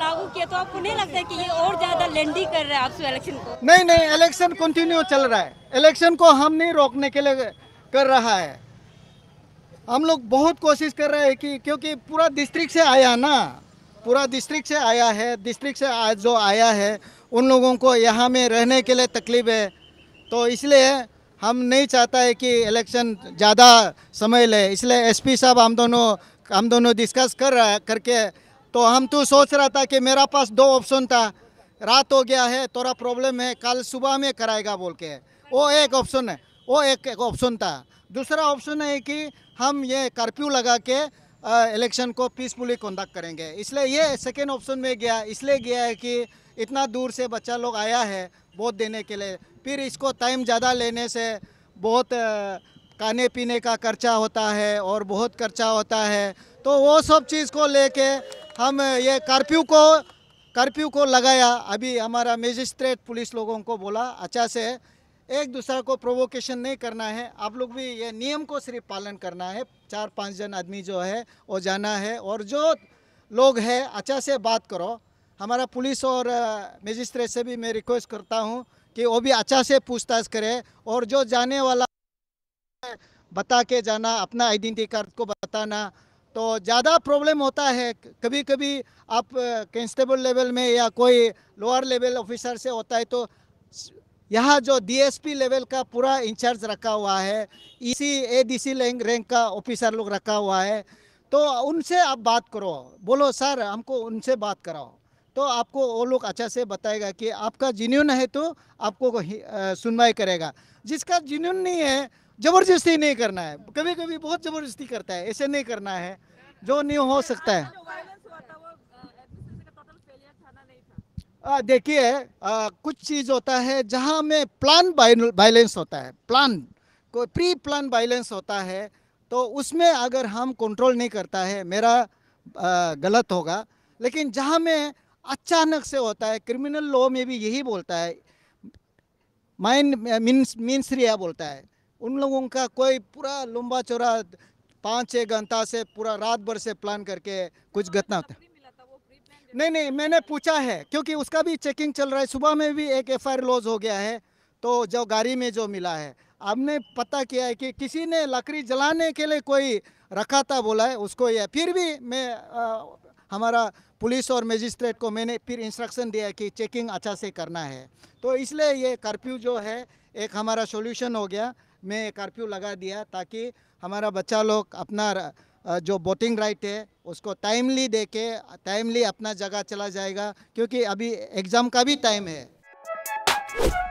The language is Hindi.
लागू किया तो आपको नहीं लगता कि ये और ज्यादा लेंडी कर रहा है आपसे इलेक्शन को नहीं नहीं इलेक्शन कंटिन्यू चल रहा है इलेक्शन को हम नहीं रोकने के लिए कर रहा है हम लोग बहुत कोशिश कर रहे हैं कि क्योंकि पूरा डिस्ट्रिक्ट से आया ना पूरा डिस्ट्रिक्ट से आया है डिस्ट्रिक्ट से आज जो आया है उन लोगों को यहाँ में रहने के लिए तकलीफ है तो इसलिए हम नहीं चाहता है कि इलेक्शन ज़्यादा समय ले इसलिए एसपी साहब हम दोनों हम दोनों डिस्कस कर रहा करके तो हम तो सोच रहा था कि मेरा पास दो ऑप्शन था रात हो गया है थोड़ा प्रॉब्लम है कल सुबह में कराएगा बोल के वो एक ऑप्शन है वो एक एक ऑप्शन था दूसरा ऑप्शन है कि हम ये कर्फ्यू लगा के इलेक्शन को पीसफुली कंडक्ट करेंगे इसलिए ये सेकेंड ऑप्शन में गया इसलिए गया है कि इतना दूर से बच्चा लोग आया है वोट देने के लिए फिर इसको टाइम ज़्यादा लेने से बहुत खाने पीने का खर्चा होता है और बहुत खर्चा होता है तो वो सब चीज़ को लेके हम ये कर्फ्यू को कर्फ्यू को लगाया अभी हमारा मेजिस्ट्रेट पुलिस लोगों को बोला अच्छा से एक दूसरा को प्रोवोकेशन नहीं करना है आप लोग भी ये नियम को सिर्फ पालन करना है चार पाँच जन आदमी जो है वो जाना है और जो लोग है अच्छा से बात करो हमारा पुलिस और मजिस्ट्रेट से भी मैं रिक्वेस्ट करता हूँ कि वो भी अच्छा से पूछताछ करे और जो जाने वाला बता के जाना अपना आइडेंटिटी कार्ड को बताना तो ज़्यादा प्रॉब्लम होता है कभी कभी आप कंस्टेबल लेवल में या कोई लोअर लेवल ऑफिसर से होता है तो यहाँ जो डीएसपी लेवल का पूरा इंचार्ज रखा हुआ है इसी एडीसी रैंक का ऑफिसर लोग रखा हुआ है तो उनसे आप बात करो बोलो सर हमको उनसे बात कराओ तो आपको वो लोग अच्छा से बताएगा कि आपका जिन्यून है तो आपको सुनवाई करेगा जिसका जिन्यून नहीं है जबरदस्ती नहीं करना है कभी कभी बहुत जबरदस्ती करता है ऐसे नहीं करना है जो नहीं हो सकता है देखिए कुछ चीज़ होता है जहाँ में प्लान वायलेंस होता है प्लान कोई प्री प्लान वायलेंस होता है तो उसमें अगर हम कंट्रोल नहीं करता है मेरा आ, गलत होगा लेकिन जहाँ में अचानक से होता है क्रिमिनल लॉ में भी यही बोलता है माइंड मीन्स मीन्स रिया बोलता है उन लोगों का कोई पूरा लंबा चौड़ा पाँच छः घंटा से पूरा रात भर से प्लान करके कुछ घटना होता नहीं नहीं मैंने पूछा है क्योंकि उसका भी चेकिंग चल रहा है सुबह में भी एक एफ आई लॉज हो गया है तो जो गाड़ी में जो मिला है हमने पता किया है कि किसी ने लकड़ी जलाने के लिए कोई रखा था बोला है उसको यह फिर भी मैं आ, हमारा पुलिस और मजिस्ट्रेट को मैंने फिर इंस्ट्रक्शन दिया कि चेकिंग अच्छा से करना है तो इसलिए ये कर्फ्यू जो है एक हमारा सॉल्यूशन हो गया में कर्फ्यू लगा दिया ताकि हमारा बच्चा लोग अपना जो बोटिंग राइट है उसको टाइमली दे के टाइमली अपना जगह चला जाएगा क्योंकि अभी एग्ज़ाम का भी टाइम है